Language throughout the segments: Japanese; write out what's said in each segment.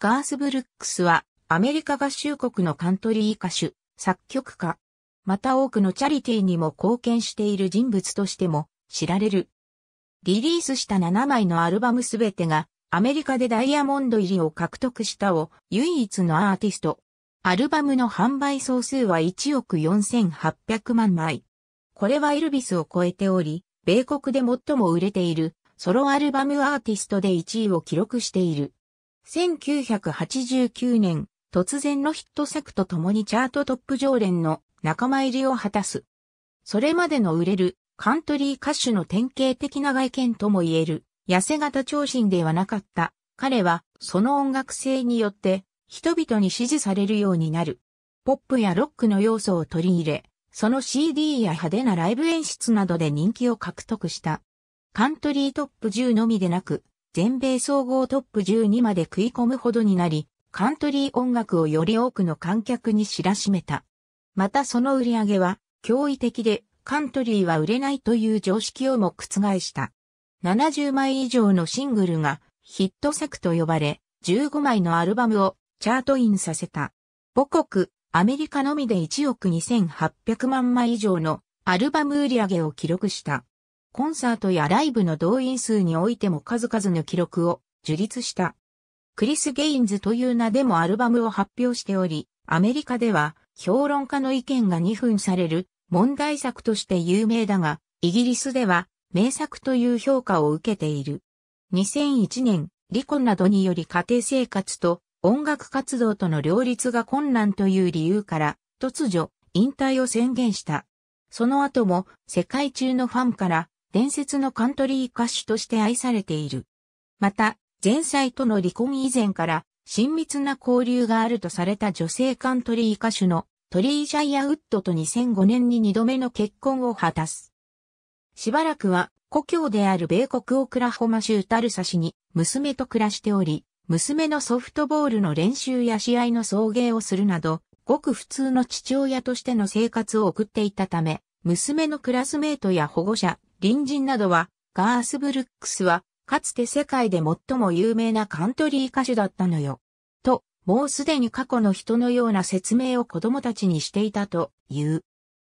ガース・ブルックスはアメリカ合衆国のカントリー歌手、作曲家、また多くのチャリティーにも貢献している人物としても知られる。リリースした7枚のアルバムすべてがアメリカでダイヤモンド入りを獲得したを唯一のアーティスト。アルバムの販売総数は1億4800万枚。これはエルビスを超えており、米国で最も売れているソロアルバムアーティストで1位を記録している。1989年、突然のヒット作とともにチャートトップ常連の仲間入りを果たす。それまでの売れるカントリー歌手の典型的な外見とも言える、痩せ型長身ではなかった。彼は、その音楽性によって、人々に支持されるようになる。ポップやロックの要素を取り入れ、その CD や派手なライブ演出などで人気を獲得した。カントリートップ10のみでなく、全米総合トップ12まで食い込むほどになり、カントリー音楽をより多くの観客に知らしめた。またその売り上げは驚異的でカントリーは売れないという常識をも覆した。70枚以上のシングルがヒット作と呼ばれ、15枚のアルバムをチャートインさせた。母国、アメリカのみで1億2800万枚以上のアルバム売り上げを記録した。コンサートやライブの動員数においても数々の記録を樹立した。クリス・ゲインズという名でもアルバムを発表しており、アメリカでは評論家の意見が2分される問題作として有名だが、イギリスでは名作という評価を受けている。2001年、離婚などにより家庭生活と音楽活動との両立が困難という理由から、突如、引退を宣言した。その後も世界中のファンから伝説のカントリー歌手として愛されている。また、前妻との離婚以前から親密な交流があるとされた女性カントリー歌手のトリー・ジャイアウッドと2005年に2度目の結婚を果たす。しばらくは故郷である米国オクラホマ州タルサ市に娘と暮らしており、娘のソフトボールの練習や試合の送迎をするなど、ごく普通の父親としての生活を送っていたため、娘のクラスメートや保護者、隣人などは、ガース・ブルックスは、かつて世界で最も有名なカントリー歌手だったのよ。と、もうすでに過去の人のような説明を子供たちにしていたという。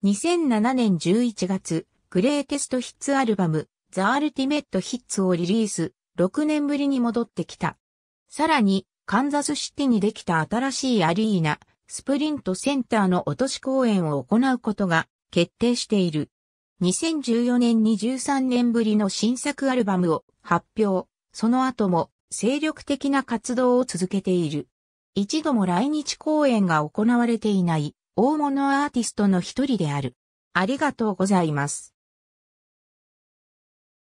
2007年11月、グレーテストヒッツアルバム、ザ・アルティメット・ヒッツをリリース、6年ぶりに戻ってきた。さらに、カンザスシティにできた新しいアリーナ、スプリントセンターの落とし公演を行うことが決定している。2014年に13年ぶりの新作アルバムを発表、その後も精力的な活動を続けている。一度も来日公演が行われていない大物アーティストの一人である。ありがとうございます。